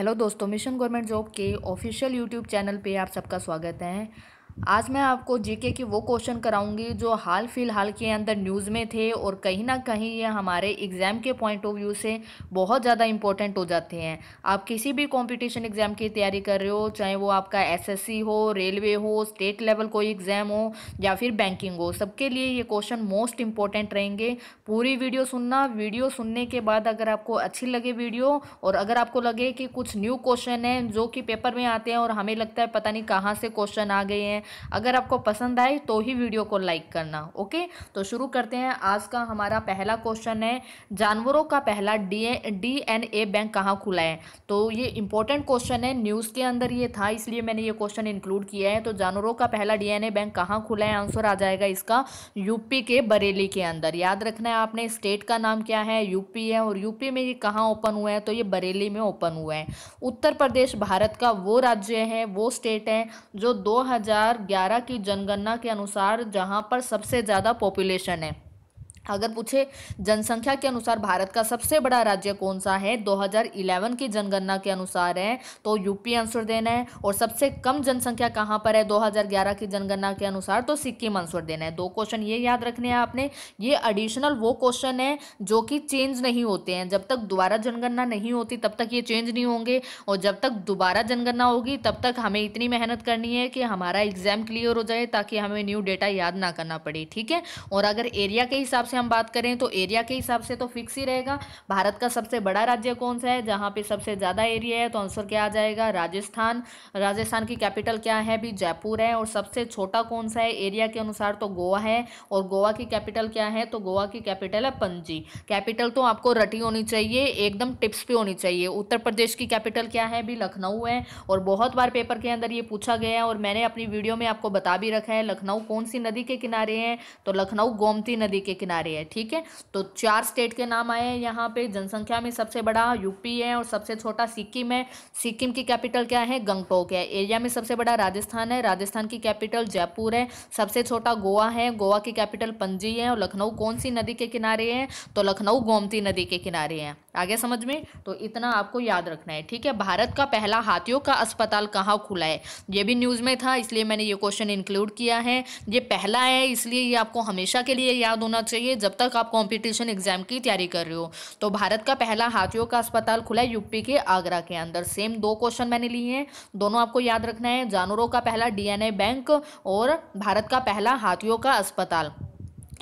hello दोस्तों mission government job के official YouTube channel पे आप सबका स्वागत है आज मैं आपको जीके के वो क्वेश्चन कराऊंगी जो हाल फिलहाल के अंदर न्यूज़ में थे और कहीं ना कहीं ये हमारे एग्ज़ाम के पॉइंट ऑफ व्यू से बहुत ज़्यादा इंपॉर्टेंट हो जाते हैं आप किसी भी कॉम्पिटिशन एग्ज़ाम की तैयारी कर रहे हो चाहे वो आपका एसएससी हो रेलवे हो स्टेट लेवल कोई एग्ज़ाम हो या फिर बैंकिंग हो सबके लिए ये क्वेश्चन मोस्ट इंपॉर्टेंट रहेंगे पूरी वीडियो सुनना वीडियो सुनने के बाद अगर आपको अच्छी लगे वीडियो और अगर आपको लगे कि कुछ न्यू क्वेश्चन हैं जो कि पेपर में आते हैं और हमें लगता है पता नहीं कहाँ से क्वेश्चन आ गए हैं हैं अगर आपको पसंद आए तो ही वीडियो को लाइक करना ओके तो शुरू करते हैं आज का हमारा पहला क्वेश्चन है जानवरों का पहला डी एन ए बैंक कहाँ खुला है तो ये इंपॉर्टेंट क्वेश्चन है न्यूज़ के अंदर ये था इसलिए मैंने ये क्वेश्चन इंक्लूड किया है तो जानवरों का पहला डी एन ए बैंक कहाँ खुला है आंसर आ जाएगा इसका यूपी के बरेली के अंदर याद रखना है आपने स्टेट का नाम क्या है यूपी है और यूपी में ये कहाँ ओपन हुआ है तो ये बरेली में ओपन हुआ है उत्तर प्रदेश भारत का वो राज्य है वो स्टेट है जो दो 2011 की जनगणना के अनुसार जहां पर सबसे ज़्यादा पॉपुलेशन है अगर पूछे जनसंख्या के अनुसार भारत का सबसे बड़ा राज्य कौन सा है 2011 की जनगणना के अनुसार है तो यूपी आंसर देना है और सबसे कम जनसंख्या कहाँ पर है 2011 की जनगणना के अनुसार तो सिक्किम आंसर देना है दो क्वेश्चन ये याद रखने हैं आपने ये एडिशनल वो क्वेश्चन है जो कि चेंज नहीं होते हैं जब तक दोबारा जनगणना नहीं होती तब तक ये चेंज नहीं होंगे और जब तक दोबारा जनगणना होगी तब तक हमें इतनी मेहनत करनी है कि हमारा एग्जाम क्लियर हो जाए ताकि हमें न्यू डेटा याद ना करना पड़े ठीक है और अगर एरिया के हिसाब से हम बात करें तो एरिया के हिसाब से तो फिक्स ही रहेगा भारत का सबसे बड़ा राज्य कौन सा है जहाँ पे सबसे ज़्यादा एरिया है तो आंसर क्या आ जाएगा राजस्थान राजस्थान की कैपिटल क्या है भी जयपुर है और सबसे छोटा कौन सा है एरिया के अनुसार तो गोवा है और गोवा की कैपिटल क्या है तो गोवा की कैपिटल है पंजी कैपिटल तो आपको रटी होनी चाहिए एकदम टिप्स पर होनी चाहिए उत्तर प्रदेश की कैपिटल क्या है भी लखनऊ है और बहुत बार पेपर के अंदर ये पूछा गया है और मैंने अपनी वीडियो में आपको बता भी रखा है लखनऊ कौन सी नदी के किनारे हैं तो लखनऊ गोमती नदी के किनारे जा रही है ठीक है तो चार स्टेट के नाम आए हैं यहाँ पे जनसंख्या में सबसे बड़ा यूपी है और सबसे छोटा सिक्किम है सिक्किम की कैपिटल क्या है गंगटोक है एरिया में सबसे बड़ा राजस्थान है राजस्थान की कैपिटल जयपुर है सबसे छोटा गोवा है गोवा की कैपिटल पंजी है और लखनऊ कौन सी नदी के किनारे है तो लखनऊ गोमती नदी के किनारे है आ गया समझ में तो इतना आपको याद रखना है ठीक है भारत का पहला हाथियों का अस्पताल कहाँ खुला है ये भी न्यूज़ में था इसलिए मैंने ये क्वेश्चन इंक्लूड किया है ये पहला है इसलिए ये आपको हमेशा के लिए याद होना चाहिए जब तक आप कॉम्पिटिशन एग्जाम की तैयारी कर रहे हो तो भारत का पहला हाथियों का अस्पताल खुला है यूपी के आगरा के अंदर सेम दो क्वेश्चन मैंने लिए हैं दोनों आपको याद रखना है जानवरों का पहला डी बैंक और भारत का पहला हाथियों का अस्पताल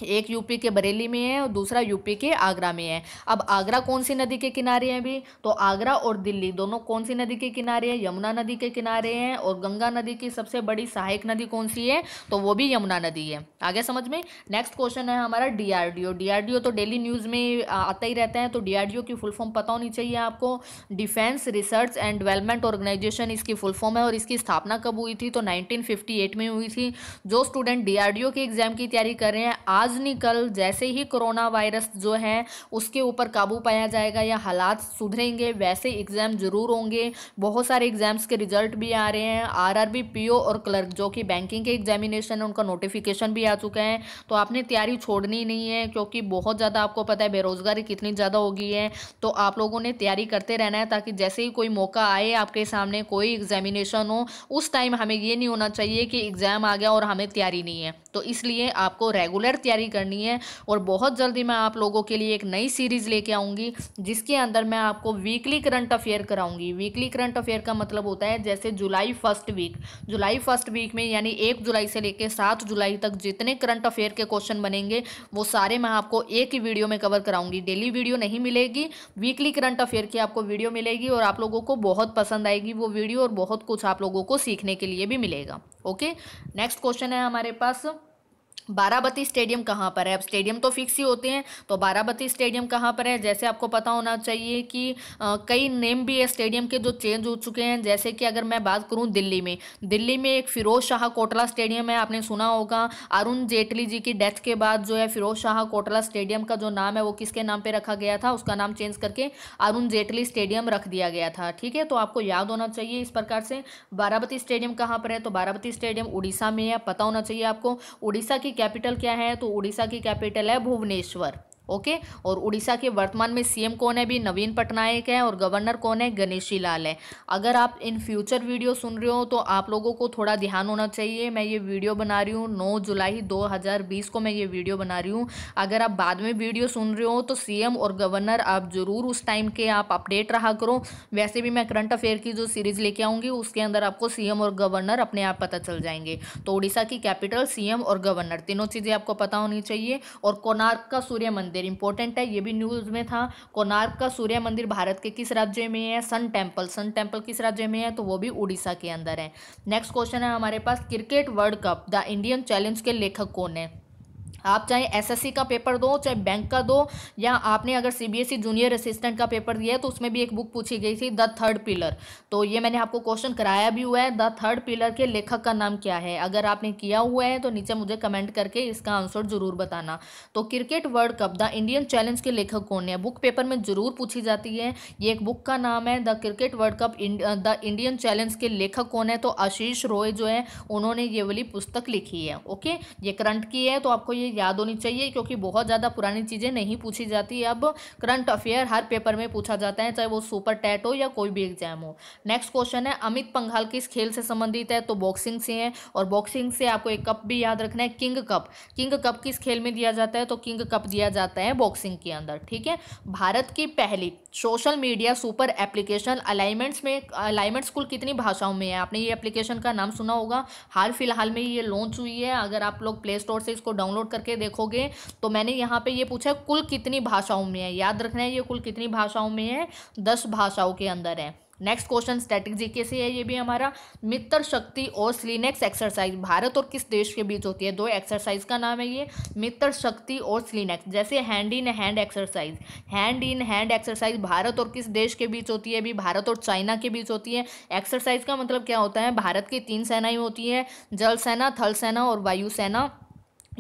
एक यूपी के बरेली में है और दूसरा यूपी के आगरा में है अब आगरा कौन सी नदी के किनारे हैं अभी तो आगरा और दिल्ली दोनों कौन सी नदी के किनारे हैं यमुना नदी के किनारे हैं और गंगा नदी की सबसे बड़ी सहायक नदी कौन सी है तो वो भी यमुना नदी है आगे समझ में नेक्स्ट क्वेश्चन है हमारा डीआरडीओ डीआरडीओ तो डेली न्यूज़ में आता ही रहता है तो डीआरडीओ की फुल फॉर्म पता होनी चाहिए आपको defence research and development organisation इसकी फुल फॉर्म है और इसकी स्थापना कब हुई थी तो नाइनटीन में हुई थी जो स्टूडेंट डी के एग्जाम की तैयारी कर रहे हैं आज आज नहीं कल जैसे ही कोरोना वायरस जो है उसके ऊपर काबू पाया जाएगा या हालात सुधरेंगे वैसे एग्ज़ाम ज़रूर होंगे बहुत सारे एग्ज़ाम्स के रिजल्ट भी आ रहे हैं आरआरबी पीओ और क्लर्क जो कि बैंकिंग के एग्जामिनेशन है उनका नोटिफिकेशन भी आ चुका है तो आपने तैयारी छोड़नी नहीं है क्योंकि बहुत ज़्यादा आपको पता है बेरोज़गारी कितनी ज़्यादा होगी है तो आप लोगों ने तैयारी करते रहना है ताकि जैसे ही कोई मौका आए आपके सामने कोई एग्जामिनेशन हो उस टाइम हमें ये नहीं होना चाहिए कि एग्ज़ाम आ गया और हमें तैयारी नहीं है तो इसलिए आपको रेगुलर तैयारी कैरी करनी है और बहुत जल्दी मैं आप लोगों के लिए एक नई सीरीज़ लेके आऊंगी जिसके अंदर मैं आपको वीकली करंट अफेयर कराऊंगी वीकली करंट अफेयर का मतलब होता है जैसे जुलाई फर्स्ट वीक जुलाई फर्स्ट वीक में यानी एक जुलाई से लेकर सात जुलाई तक जितने करंट अफेयर के क्वेश्चन बनेंगे वो सारे मैं आपको एक ही वीडियो में कवर कराऊंगी डेली वीडियो नहीं मिलेगी वीकली करंट अफेयर की आपको वीडियो मिलेगी और आप लोगों को बहुत पसंद आएगी वो वीडियो और बहुत कुछ आप लोगों को सीखने के लिए भी मिलेगा ओके नेक्स्ट क्वेश्चन है हमारे पास बाराबती स्टेडियम कहाँ पर है अब स्टेडियम तो फिक्स ही होते हैं तो बाराबती स्टेडियम कहाँ पर है जैसे आपको पता होना चाहिए कि आ, कई नेम भी है स्टेडियम के जो चेंज हो चुके हैं जैसे कि अगर मैं बात करूँ दिल्ली में दिल्ली में एक फ़िरोज़ शाह कोटला स्टेडियम है आपने सुना होगा अरुण जेटली जी की डेथ के बाद जो है फ़िरोज़ शाह कोटला स्टेडियम का जो नाम है वो किसके नाम पर रखा गया था उसका नाम चेंज करके अरुण जेटली स्टेडियम रख दिया गया था ठीक है तो आपको याद होना चाहिए इस प्रकार से बाराबती स्टेडियम कहाँ पर है तो बाराबती स्टेडियम उड़ीसा में है पता होना चाहिए आपको उड़ीसा की कैपिटल क्या है तो उड़ीसा की कैपिटल है भुवनेश्वर ओके और उड़ीसा के वर्तमान में सीएम कौन है भी नवीन पटनायक है और गवर्नर कौन है गणेशी लाल है अगर आप इन फ्यूचर वीडियो सुन रहे हो तो आप लोगों को थोड़ा ध्यान होना चाहिए मैं ये वीडियो बना रही हूँ नौ जुलाई 2020 को मैं ये वीडियो बना रही हूँ अगर आप बाद में वीडियो सुन रहे हो तो सीएम और गवर्नर आप ज़रूर उस टाइम के आप अपडेट रहा करो वैसे भी मैं करंट अफेयर की जो सीरीज़ लेके आऊँगी उसके अंदर आपको सीएम और गवर्नर अपने आप पता चल जाएंगे तो उड़ीसा की कैपिटल सीएम और गवर्नर तीनों चीज़ें आपको पता होनी चाहिए और कोणार्क का सूर्य मंदिर मंदिर इंपॉर्टेंट है ये भी न्यूज़ में था कोनार्क का सूर्य मंदिर भारत के किस राज्य में है सन टेम्पल सन टेम्पल किस राज्य में है तो वो भी उड़ीसा के अंदर है नेक्स्ट क्वेश्चन है हमारे पास cricket world cup the Indian challenge के लेखक कौन है आप चाहे एसएससी का पेपर दो चाहे बैंक का दो या आपने अगर सीबीएसई जूनियर असिस्टेंट का पेपर दिया है तो उसमें भी एक बुक पूछी गई थी द थर्ड पिलर तो ये मैंने आपको क्वेश्चन कराया भी हुआ है द थर्ड पिलर के लेखक का नाम क्या है अगर आपने किया हुआ है तो नीचे मुझे कमेंट करके इसका आंसर जरूर बताना तो cricket world cup the Indian challenge के लेखक कौन है बुक पेपर में जरूर पूछी जाती है ये एक बुक का नाम है the cricket world cup the Indian challenge के लेखक कौन है तो आशीष रॉय जो है उन्होंने ये वाली पुस्तक लिखी है ओके ये करंट की है तो आपको ये चाहिए याद होनी चाहिए क्योंकि बहुत ज़्यादा पुरानी चीज़ें नहीं पूछी जाती अब करंट अफेयर हर पेपर में पूछा जाता है चाहे वो सुपर टेट हो या कोई भी एग्जाम हो नेक्स्ट क्वेश्चन है अमित पंघाल किस खेल से संबंधित है तो बॉक्सिंग से है और बॉक्सिंग से आपको एक कप भी याद रखना है किंग कप किंग कप किस खेल में दिया जाता है तो किंग कप दिया जाता है बॉक्सिंग के अंदर ठीक है भारत की पहली social media super application Elyments में अलाइनमेंट्स कुल कितनी भाषाओं में है आपने ये एप्लीकेशन का नाम सुना होगा हाल फिलहाल में ये लॉन्च हुई है अगर आप लोग प्ले स्टोर से इसको डाउनलोड कर करके देखोगे तो मैंने यहाँ पे ये पूछा कुल कितनी भाषाओं में है याद रखना है ये कुल कितनी भाषाओं में है दस भाषाओं के अंदर है नेक्स्ट क्वेश्चन स्टैटिक जीके से है ये भी हमारा मित्र शक्ति और स्लीनेक्स एक्सरसाइज भारत और किस देश के बीच होती है दो एक्सरसाइज का नाम है ये मित्र शक्ति और स्लीनेक्स जैसे hand in hand exercise hand in hand exercise Bharat और किस देश के बीच होती है अभी भारत और चाइना के बीच होती है एक्सरसाइज का मतलब क्या होता है भारत की तीन सेनाएँ होती है जल सेना थल सेना और वायुसेना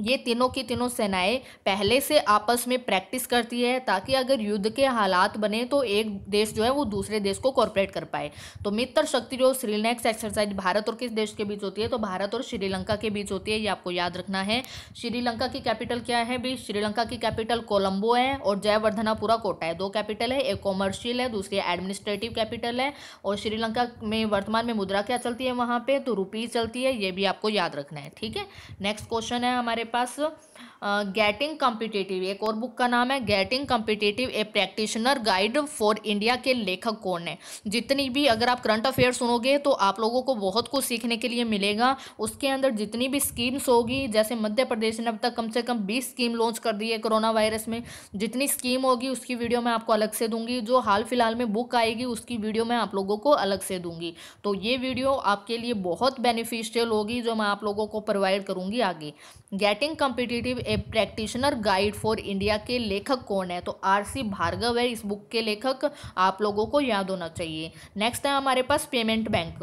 ये तीनों की तीनों सेनाएं पहले से आपस में प्रैक्टिस करती है ताकि अगर युद्ध के हालात बने तो एक देश जो है वो दूसरे देश को कॉरपोरेट कर पाए तो मित्र शक्ति जो श्रीलैक्स एक्सरसाइज भारत और किस देश के बीच होती है तो भारत और श्रीलंका के बीच होती है ये आपको याद रखना है श्रीलंका की कैपिटल क्या है भाई श्रीलंका की कैपिटल कोलम्बो है और जयवर्धनापुरा कोटा है दो कैपिटल है एक कॉमर्शियल है दूसरी एडमिनिस्ट्रेटिव कैपिटल है और श्रीलंका में वर्तमान में मुद्रा क्या चलती है वहाँ पर तो रुपीज़ चलती है ये भी आपको याद रखना है ठीक है नेक्स्ट क्वेश्चन है हमारे passo गेटिंग कॉम्पिटेटिव एक और बुक का नाम है getting competitive a practitioner guide for India के लेखक कौन है जितनी भी अगर आप करंट अफेयर सुनोगे तो आप लोगों को बहुत कुछ सीखने के लिए मिलेगा उसके अंदर जितनी भी स्कीम्स होगी जैसे मध्य प्रदेश ने अब तक कम से कम बीस स्कीम लॉन्च कर दी है कोरोना वायरस में जितनी स्कीम होगी उसकी वीडियो मैं आपको अलग से दूंगी जो हाल फिलहाल में बुक आएगी उसकी वीडियो मैं आप लोगों को अलग से दूंगी तो ये वीडियो आपके लिए बहुत बेनिफिशियल होगी जो मैं आप लोगों को प्रोवाइड करूँगी आगे getting competitive executive a practitioner guide for India के लेखक कौन है तो आर सी भार्गव है इस बुक के लेखक आप लोगों को याद होना चाहिए नेक्स्ट है हमारे पास payment bank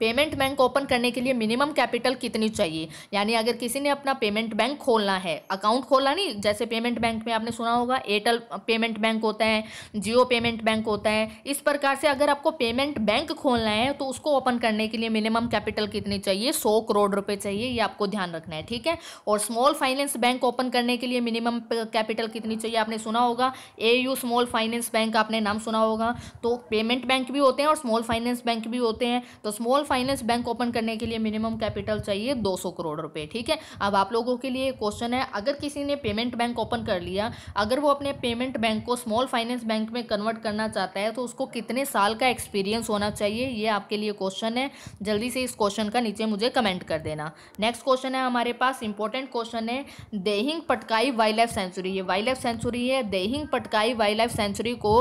payment bank open करने के लिए मिनिमम कैपिटल कितनी चाहिए यानी अगर किसी ने अपना पेमेंट बैंक खोलना है अकाउंट खोलना नहीं जैसे पेमेंट बैंक में आपने सुना होगा एयरटेल पेमेंट बैंक होता है जियो पेमेंट बैंक होता है इस प्रकार से अगर आपको पेमेंट बैंक खोलना है तो उसको ओपन करने के लिए मिनिमम कैपिटल कितनी चाहिए सौ करोड़ रुपये चाहिए ये आपको ध्यान रखना है ठीक है और स्मॉल फाइनेंस बैंक ओपन करने के लिए मिनिमम कैपिटल कितनी चाहिए आपने सुना होगा A U small finance bank आपने नाम सुना होगा तो पेमेंट बैंक भी होते हैं और स्मॉल फाइनेंस बैंक भी होते हैं तो स्मॉल फाइनेंस बैंक ओपन करने के लिए मिनिमम कैपिटल चाहिए 200 करोड़ रुपए ठीक है अब आप लोगों के लिए क्वेश्चन है अगर किसी ने पेमेंट बैंक ओपन कर लिया अगर वो अपने पेमेंट बैंक को स्मॉल फाइनेंस बैंक में कन्वर्ट करना चाहता है तो उसको कितने साल का एक्सपीरियंस होना चाहिए ये आपके लिए क्वेश्चन है जल्दी से इस क्वेश्चन का नीचे मुझे कमेंट कर देना नेक्स्ट क्वेश्चन है हमारे पास इंपॉर्टेंट क्वेश्चन है Dehing Patkai wild life sanctuary ये वाइल्ड लाइफ सेंचुरी है Dehing Patkai wild life sanctuary को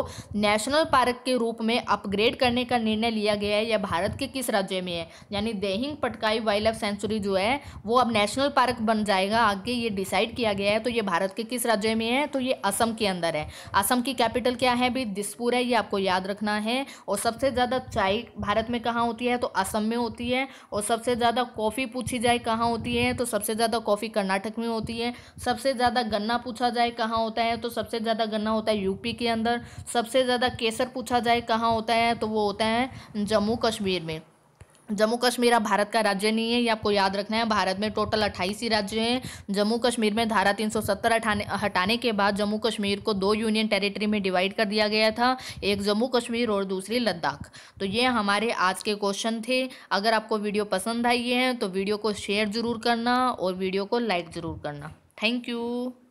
नेशनल पार्क के रूप में अपग्रेड करने का निर्णय लिया गया है यह भारत के किस राज्य कब्जे में है यानी Dehing Patkai wild life sanctuary जो है वो अब नेशनल पार्क बन जाएगा आगे ये डिसाइड किया गया है तो ये भारत के किस राज्य में है तो ये असम के अंदर है असम की कैपिटल क्या है भी दिसपुर है ये आपको याद रखना है और सबसे ज़्यादा चाय भारत में कहाँ होती है तो असम में होती है और सबसे ज़्यादा कॉफ़ी पूछी जाए कहाँ होती है तो सबसे ज़्यादा कॉफ़ी कर्नाटक में होती है सबसे ज़्यादा गन्ना पूछा जाए कहाँ होता है तो सबसे ज़्यादा गन्ना होता है यूपी के अंदर सबसे ज़्यादा केसर पूछा जाए कहाँ होता है तो वो होता है जम्मू कश्मीर में जम्मू कश्मीर अब भारत का राज्य नहीं है ये आपको याद रखना है भारत में टोटल अट्ठाईस ही राज्य हैं जम्मू कश्मीर में धारा 370 हटाने हटाने के बाद जम्मू कश्मीर को दो यूनियन टेरिटरी में डिवाइड कर दिया गया था एक जम्मू कश्मीर और दूसरी लद्दाख तो ये हमारे आज के क्वेश्चन थे अगर आपको वीडियो पसंद आई है तो वीडियो को शेयर ज़रूर करना और वीडियो को लाइक ज़रूर करना थैंक यू